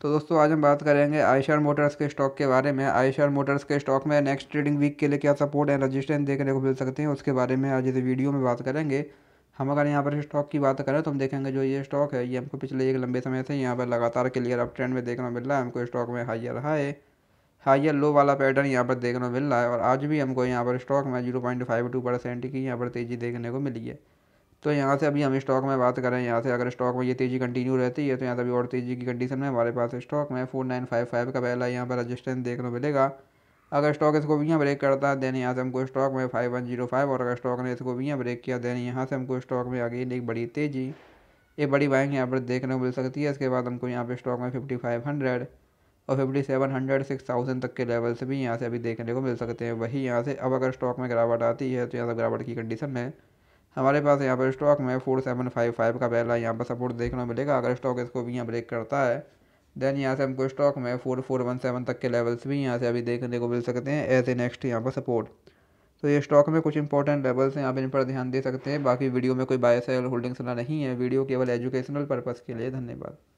तो दोस्तों आज हम बात करेंगे आयशर मोटर्स के स्टॉक के बारे में आयशर मोटर्स के स्टॉक में नेक्स्ट ट्रेडिंग वीक के लिए क्या सपोर्ट एंड रजिस्ट्रेन देखने को मिल सकते हैं उसके बारे में आज इस वीडियो में बात करेंगे हम अगर यहाँ पर स्टॉक की बात करें तो हम देखेंगे जो ये स्टॉक है ये हमको पिछले एक लंबे समय से यहाँ पर लगातार क्लियर अप ट्रेंड में देखने को मिल रहा है हमको स्टॉक में हाइयर हाई हाइयर लो वाला पैटर्न यहाँ पर देखने को मिल रहा है और आज भी हमको यहाँ पर स्टॉक में zero point five two percent की यहाँ पर तेज़ी देखने को मिली है तो यहाँ से अभी हम स्टॉक में बात करें यहाँ से अगर स्टॉक में ये तेज़ी कंटिन्यू रहती है तो यहाँ से अभी और तेज़ी की कंडीशन में हमारे पास स्टॉक में फोर नाइन फाइव फाइव का पहला यहाँ पर रजिस्टेंस देखने को मिलेगा अगर स्टॉक इसको भी यहाँ ब्रेक करता है देन यहाँ से हमको स्टॉक में फाइव वन जीरो फाइव और अगर स्टॉक ने इसको भी यहाँ ब्रेक किया देन यहाँ से हमको स्टॉक में अगेन एक बड़ी तेज़ी एक बड़ी बाइंग यहाँ पर देखने को मिल सकती है इसके बाद हमको यहाँ पर स्टॉक में फिफ्टी फाइव हंड्रेड और fifty seven hundred six thousand तक के लेवल से भी यहाँ से अभी देखने को मिल सकते हैं वही यहाँ से अब अगर स्टॉक में गिरावट आती है तो यहाँ से गिरावट की कंडीशन में हमारे पास यहाँ पर स्टॉक में फोर सेवन फाइव फाइव का पहला यहाँ पर सपोर्ट देखने को मिलेगा अगर स्टॉक इसको भी यहाँ ब्रेक करता है देन यहाँ से हमको स्टॉक में फोर फोर वन सेवन तक के लेवल्स भी यहाँ से अभी देखने को मिल सकते हैं एज ए नेक्स्ट यहाँ पर सपोर्ट तो ये स्टॉक में कुछ इंपॉर्टेंट लेवल्स हैं आप इन पर ध्यान दे सकते हैं बाकी वीडियो में कोई बाय सेल होल्डिंग्स ना नहीं है वीडियो केवल एजुकेशनल पर्पज़ के लिए धन्यवाद